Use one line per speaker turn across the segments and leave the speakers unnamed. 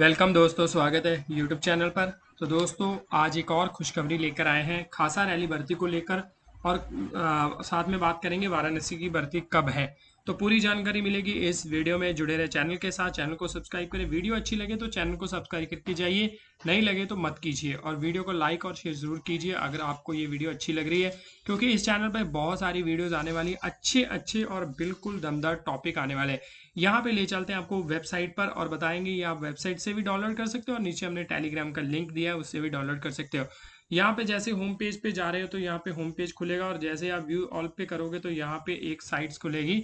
welcome दोस्तों स्वागत है यूट्यूब चैनल पर तो दोस्तों आज एक और खुशखबरी लेकर आए हैं खासा रैली भर्ती को लेकर और आ, साथ में बात करेंगे वाराणसी की भर्ती कब है तो पूरी जानकारी मिलेगी इस वीडियो में जुड़े रहे चैनल के साथ चैनल को सब्सक्राइब करें वीडियो अच्छी लगे तो चैनल को सब्सक्राइब करके जाइए नहीं लगे तो मत कीजिए और वीडियो को लाइक और शेयर जरूर कीजिए अगर आपको ये वीडियो अच्छी लग रही है क्योंकि इस चैनल पर बहुत सारी वीडियोज आने वाली अच्छे अच्छे और बिल्कुल दमदार टॉपिक आने वाले हैं यहाँ पे ले चलते हैं आपको वेबसाइट पर और बताएंगे ये आप वेबसाइट से भी डाउनलोड कर सकते हो और नीचे हमने टेलीग्राम का लिंक दिया है उससे भी डाउनलोड कर सकते हो यहाँ पे जैसे होम पेज पे जा रहे हो तो यहाँ पे होम पेज खुलेगा और जैसे आप व्यू ऑल पे करोगे तो यहाँ पे एक साइट्स खुलेगी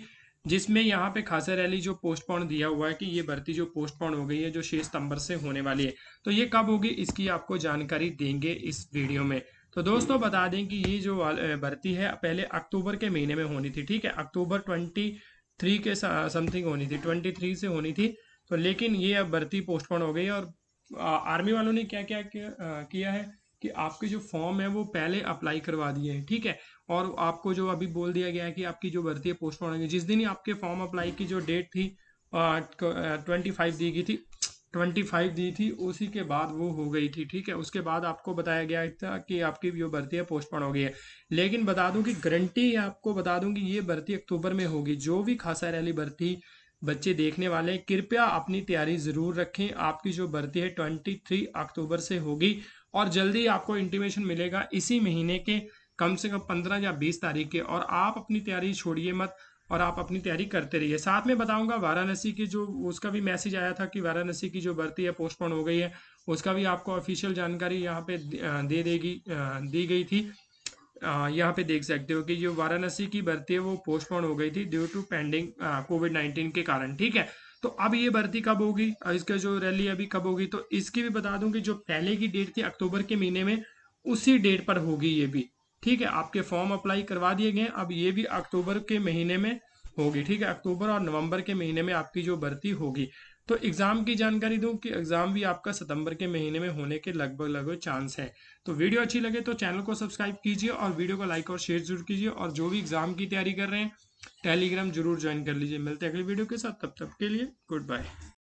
जिसमें यहाँ पे खास रैली जो पोस्टपोन दिया हुआ है कि ये भर्ती जो पोस्टपोन हो गई है जो छह सितंबर से होने वाली है तो ये कब होगी इसकी आपको जानकारी देंगे इस वीडियो में तो दोस्तों बता दें कि ये जो भर्ती है पहले अक्टूबर के महीने में होनी थी ठीक है अक्टूबर ट्वेंटी थ्री के समथिंग होनी थी ट्वेंटी थ्री से होनी थी तो लेकिन ये अब भर्ती पोस्टपोन हो गई और आर्मी वालों ने क्या क्या किया है कि आपके जो फॉर्म है वो पहले अप्लाई करवा दिए हैं ठीक है और आपको जो अभी बोल दिया गया है कि आपकी जो भर्ती है पोस्टपोन होगी जिस दिन ही आपके फॉर्म अप्लाई की जो डेट थी ट्वेंटी फाइव दी गई थी ट्वेंटी फाइव दी थी उसी के बाद वो हो गई थी ठीक है उसके बाद आपको बताया गया था कि आपकी जो भर्ती है पोस्टपोन हो गई है लेकिन बता दूं कि गारंटी आपको बता दूं कि ये भर्ती अक्टूबर में होगी जो भी खासा रैली भर्ती बच्चे देखने वाले हैं कृपया अपनी तैयारी ज़रूर रखें आपकी जो भर्ती है ट्वेंटी थ्री अक्टूबर से होगी और जल्दी आपको इंटीमेशन मिलेगा इसी महीने के कम से कम पंद्रह या बीस तारीख के और आप अपनी तैयारी छोड़िए मत और आप अपनी तैयारी करते रहिए साथ में बताऊंगा वाराणसी की जो उसका भी मैसेज आया था कि वाराणसी की जो भर्ती है पोस्टपोन हो गई है उसका भी आपको ऑफिशियल जानकारी यहाँ पे दे देगी दी गई थी यहाँ पे देख सकते हो कि जो वाराणसी की भर्ती है वो पोस्टपोन हो गई थी due to pending Covid nineteen के कारण ठीक है तो अब ये भर्ती कब होगी इसका जो रैली अभी कब होगी तो इसकी भी बता दूं कि जो पहले की डेट थी अक्टूबर के महीने में उसी डेट पर होगी ये भी ठीक है आपके फॉर्म अप्लाई करवा दिए गए अब ये भी अक्टूबर के महीने में होगी ठीक है अक्टूबर और नवंबर के महीने में आपकी जो भर्ती होगी तो एग्ज़ाम की जानकारी दूं कि एग्ज़ाम भी आपका सितंबर के महीने में होने के लगभग लगभग चांस है तो वीडियो अच्छी लगे तो चैनल को सब्सक्राइब कीजिए और वीडियो को लाइक और शेयर जरूर कीजिए और जो भी एग्ज़ाम की तैयारी कर रहे हैं टेलीग्राम जरूर ज्वाइन कर लीजिए मिलते हैं अगली वीडियो के साथ तब तक के लिए गुड बाय